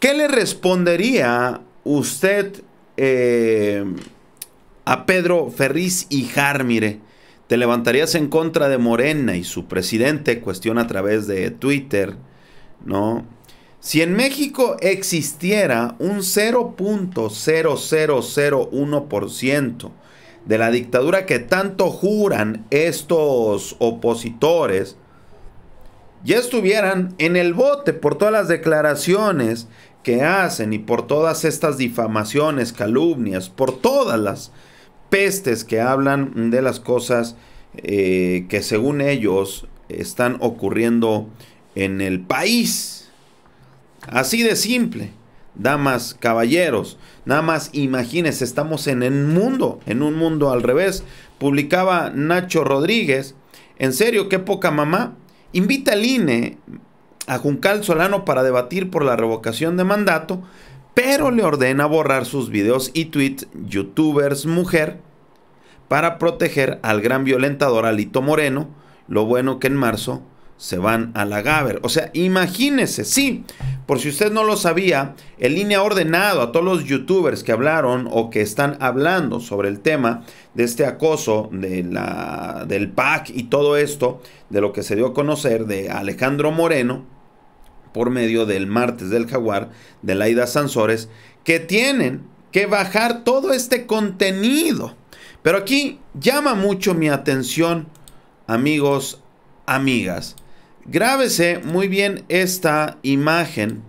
¿Qué le respondería usted eh, a Pedro Ferriz y Jarmire? ¿Te levantarías en contra de Morena y su presidente? Cuestiona a través de Twitter, ¿no? Si en México existiera un 0.0001% de la dictadura que tanto juran estos opositores, ya estuvieran en el bote por todas las declaraciones que hacen y por todas estas difamaciones, calumnias, por todas las pestes que hablan de las cosas eh, que según ellos están ocurriendo en el país. Así de simple. Damas, caballeros, nada más imagínense, estamos en el mundo, en un mundo al revés. Publicaba Nacho Rodríguez, en serio, qué poca mamá. Invita al INE a Juncal Solano para debatir por la revocación de mandato, pero le ordena borrar sus videos y tweets youtubers mujer para proteger al gran violentador Alito Moreno, lo bueno que en marzo se van a la Gaber. O sea, imagínese, sí, por si usted no lo sabía, el línea ha ordenado a todos los youtubers que hablaron o que están hablando sobre el tema de este acoso de la, del PAC y todo esto, de lo que se dio a conocer de Alejandro Moreno, por medio del martes del jaguar de Laida Sansores, que tienen que bajar todo este contenido. Pero aquí llama mucho mi atención, amigos, amigas. Grábese muy bien esta imagen.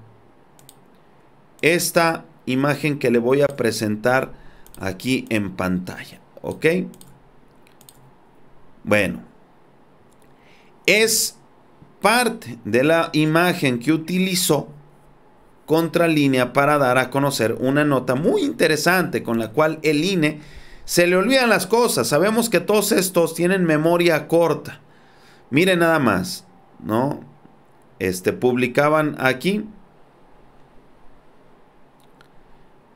Esta imagen que le voy a presentar aquí en pantalla. ¿Ok? Bueno. Es parte de la imagen que utilizó contralínea para dar a conocer una nota muy interesante con la cual el INE se le olvidan las cosas. Sabemos que todos estos tienen memoria corta. Miren nada más, ¿no? Este publicaban aquí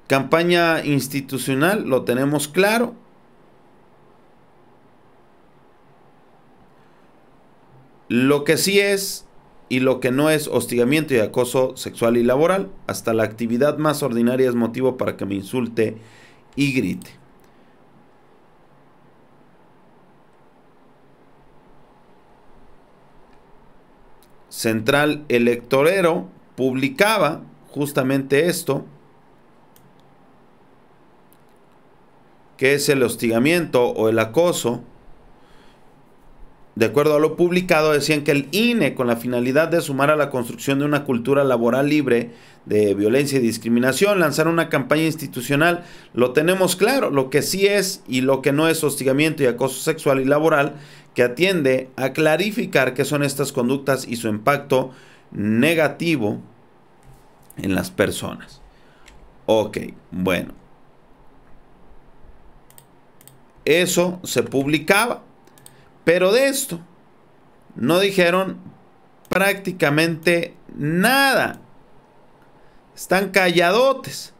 campaña institucional, lo tenemos claro. lo que sí es y lo que no es hostigamiento y acoso sexual y laboral. Hasta la actividad más ordinaria es motivo para que me insulte y grite. Central Electorero publicaba justamente esto, que es el hostigamiento o el acoso de acuerdo a lo publicado, decían que el INE, con la finalidad de sumar a la construcción de una cultura laboral libre de violencia y discriminación, lanzar una campaña institucional. Lo tenemos claro, lo que sí es y lo que no es hostigamiento y acoso sexual y laboral, que atiende a clarificar qué son estas conductas y su impacto negativo en las personas. Ok, bueno. Eso se publicaba. Pero de esto no dijeron prácticamente nada. Están calladotes.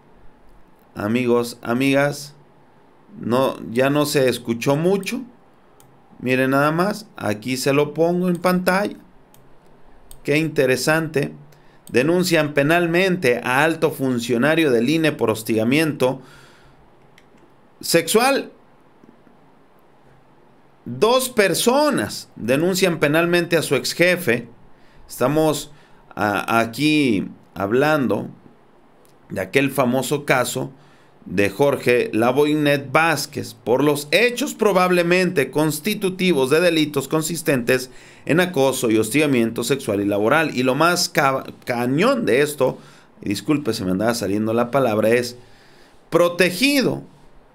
Amigos, amigas, no, ya no se escuchó mucho. Miren nada más, aquí se lo pongo en pantalla. Qué interesante. Denuncian penalmente a alto funcionario del INE por hostigamiento sexual Dos personas denuncian penalmente a su ex jefe. Estamos aquí hablando de aquel famoso caso de Jorge Lavoinet Vázquez por los hechos probablemente constitutivos de delitos consistentes en acoso y hostigamiento sexual y laboral. Y lo más cañón de esto, disculpe, se me andaba saliendo la palabra, es protegido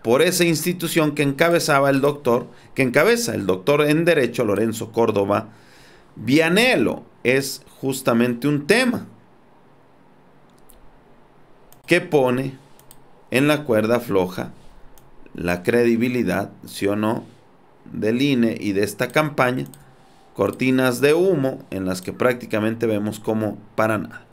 por esa institución que encabezaba el doctor, que encabeza el doctor en Derecho Lorenzo Córdoba Vianelo. Es justamente un tema que pone en la cuerda floja la credibilidad, sí o no, del INE y de esta campaña, cortinas de humo en las que prácticamente vemos como para nada.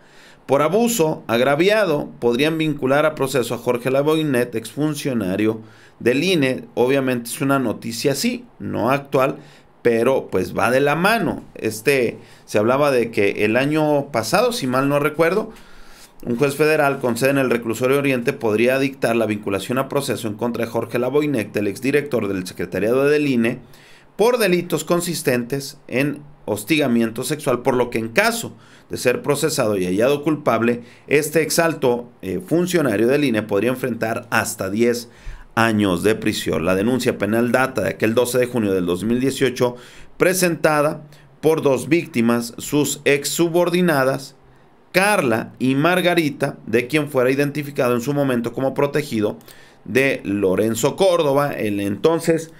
Por abuso agraviado podrían vincular a proceso a Jorge Lavoynet, exfuncionario del INE. Obviamente es una noticia así, no actual, pero pues va de la mano. Este se hablaba de que el año pasado, si mal no recuerdo, un juez federal con sede en el reclusorio Oriente podría dictar la vinculación a proceso en contra de Jorge Lavoinet, el exdirector del secretariado del INE, por delitos consistentes en hostigamiento sexual, por lo que en caso de ser procesado y hallado culpable, este exalto eh, funcionario del INE podría enfrentar hasta 10 años de prisión. La denuncia penal data de aquel 12 de junio del 2018, presentada por dos víctimas, sus ex subordinadas, Carla y Margarita, de quien fuera identificado en su momento como protegido de Lorenzo Córdoba, el entonces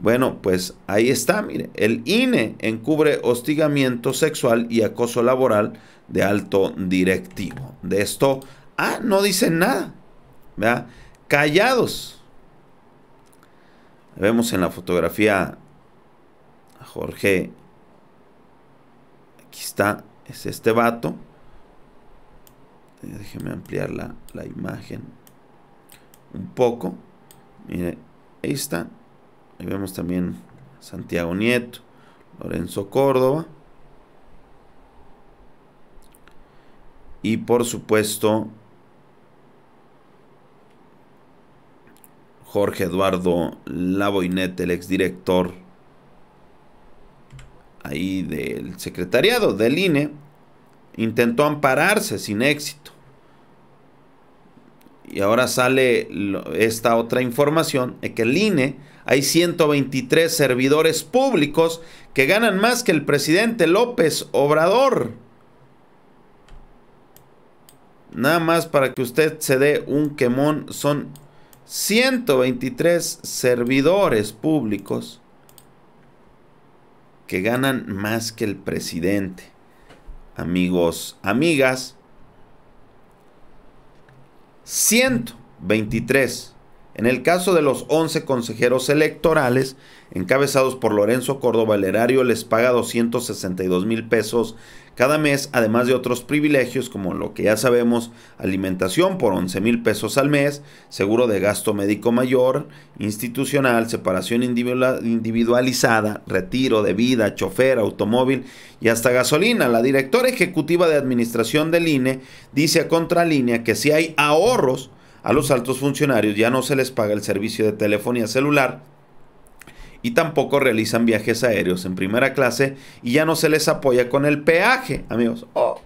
bueno, pues ahí está, mire, el INE encubre hostigamiento sexual y acoso laboral de alto directivo. De esto, ah, no dicen nada, ¿verdad? Callados. Vemos en la fotografía a Jorge, aquí está, es este vato. Déjenme ampliar la, la imagen un poco. Mire, ahí está vemos también Santiago Nieto, Lorenzo Córdoba. Y por supuesto, Jorge Eduardo Laboinet, el exdirector ahí del secretariado del INE, intentó ampararse sin éxito y ahora sale esta otra información, es que el INE hay 123 servidores públicos que ganan más que el presidente López Obrador. Nada más para que usted se dé un quemón, son 123 servidores públicos que ganan más que el presidente. Amigos, amigas, 123. En el caso de los 11 consejeros electorales, encabezados por Lorenzo Córdoba, el les paga 262 mil pesos cada mes, además de otros privilegios como lo que ya sabemos, alimentación por 11 mil pesos al mes, seguro de gasto médico mayor, institucional, separación individualizada, retiro de vida, chofer, automóvil y hasta gasolina. La directora ejecutiva de administración del INE dice a contralínea que si hay ahorros, a los altos funcionarios ya no se les paga el servicio de telefonía celular y tampoco realizan viajes aéreos en primera clase y ya no se les apoya con el peaje, amigos. ¡Oh!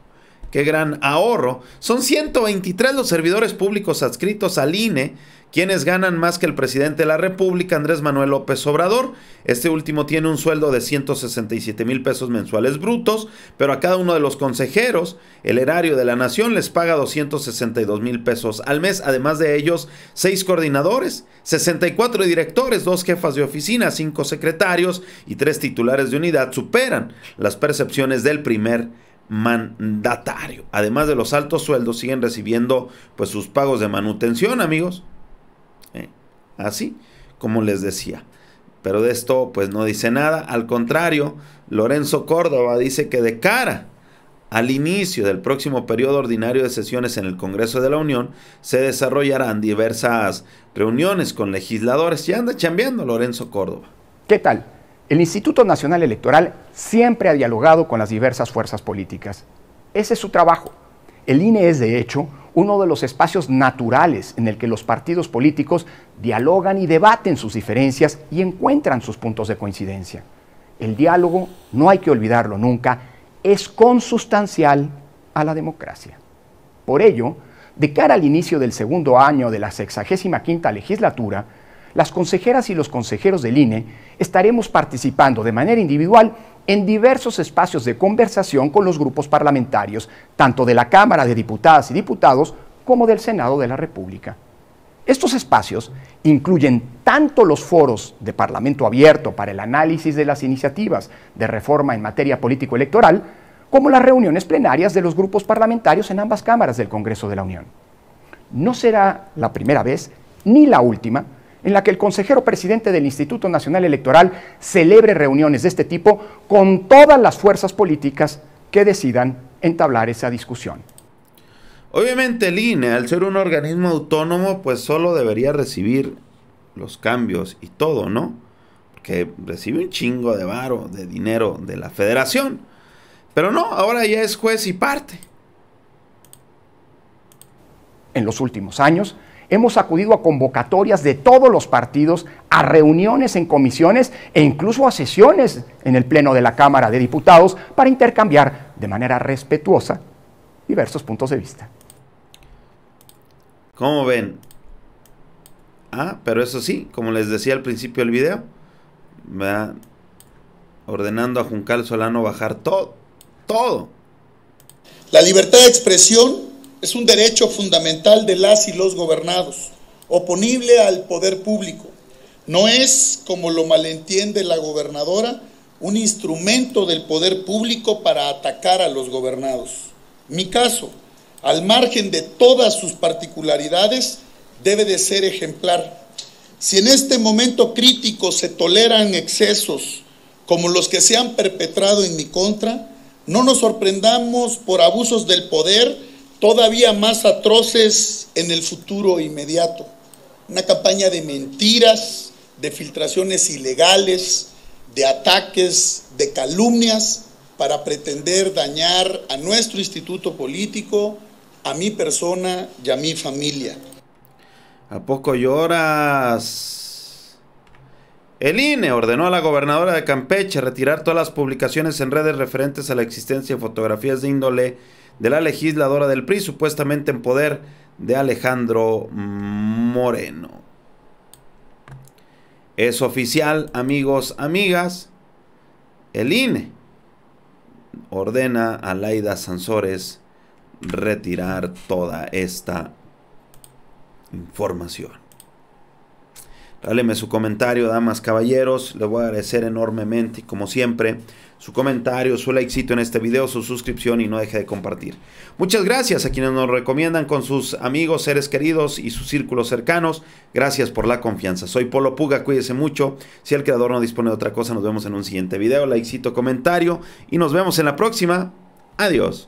¡Qué gran ahorro! Son 123 los servidores públicos adscritos al INE quienes ganan más que el presidente de la República, Andrés Manuel López Obrador. Este último tiene un sueldo de 167 mil pesos mensuales brutos, pero a cada uno de los consejeros, el erario de la nación les paga 262 mil pesos al mes, además de ellos, seis coordinadores, 64 directores, dos jefas de oficina, cinco secretarios y tres titulares de unidad superan las percepciones del primer mandatario. Además de los altos sueldos, siguen recibiendo pues sus pagos de manutención, amigos así como les decía. Pero de esto pues no dice nada, al contrario, Lorenzo Córdoba dice que de cara al inicio del próximo periodo ordinario de sesiones en el Congreso de la Unión, se desarrollarán diversas reuniones con legisladores. Ya anda chambeando Lorenzo Córdoba. ¿Qué tal? El Instituto Nacional Electoral siempre ha dialogado con las diversas fuerzas políticas. Ese es su trabajo. El INE es, de hecho, uno de los espacios naturales en el que los partidos políticos dialogan y debaten sus diferencias y encuentran sus puntos de coincidencia. El diálogo, no hay que olvidarlo nunca, es consustancial a la democracia. Por ello, de cara al inicio del segundo año de la 65 legislatura, las consejeras y los consejeros del INE estaremos participando de manera individual en diversos espacios de conversación con los grupos parlamentarios, tanto de la Cámara de Diputadas y Diputados como del Senado de la República. Estos espacios incluyen tanto los foros de Parlamento abierto para el análisis de las iniciativas de reforma en materia político-electoral, como las reuniones plenarias de los grupos parlamentarios en ambas cámaras del Congreso de la Unión. No será la primera vez ni la última en la que el consejero presidente del Instituto Nacional Electoral celebre reuniones de este tipo con todas las fuerzas políticas que decidan entablar esa discusión. Obviamente el INE, al ser un organismo autónomo, pues solo debería recibir los cambios y todo, ¿no? Que recibe un chingo de varo, de dinero de la federación. Pero no, ahora ya es juez y parte. En los últimos años, hemos acudido a convocatorias de todos los partidos, a reuniones en comisiones e incluso a sesiones en el Pleno de la Cámara de Diputados para intercambiar de manera respetuosa diversos puntos de vista. ¿Cómo ven? Ah, pero eso sí, como les decía al principio del video, va ordenando a Juncal Solano bajar todo, todo. La libertad de expresión es un derecho fundamental de las y los gobernados, oponible al poder público. No es, como lo malentiende la gobernadora, un instrumento del poder público para atacar a los gobernados. Mi caso, al margen de todas sus particularidades, debe de ser ejemplar. Si en este momento crítico se toleran excesos como los que se han perpetrado en mi contra, no nos sorprendamos por abusos del poder todavía más atroces en el futuro inmediato. Una campaña de mentiras, de filtraciones ilegales, de ataques, de calumnias para pretender dañar a nuestro instituto político, a mi persona y a mi familia. ¿A poco lloras? El INE ordenó a la gobernadora de Campeche retirar todas las publicaciones en redes referentes a la existencia de fotografías de índole de la legisladora del PRI, supuestamente en poder de Alejandro Moreno. Es oficial, amigos, amigas, el INE ordena a Laida Sansores retirar toda esta información. Dáleme su comentario, damas, caballeros. Le voy a agradecer enormemente, como siempre, su comentario, su likecito en este video, su suscripción y no deje de compartir. Muchas gracias a quienes nos recomiendan con sus amigos, seres queridos y sus círculos cercanos. Gracias por la confianza. Soy Polo Puga, cuídese mucho. Si el creador no dispone de otra cosa, nos vemos en un siguiente video. Likecito, comentario y nos vemos en la próxima. Adiós.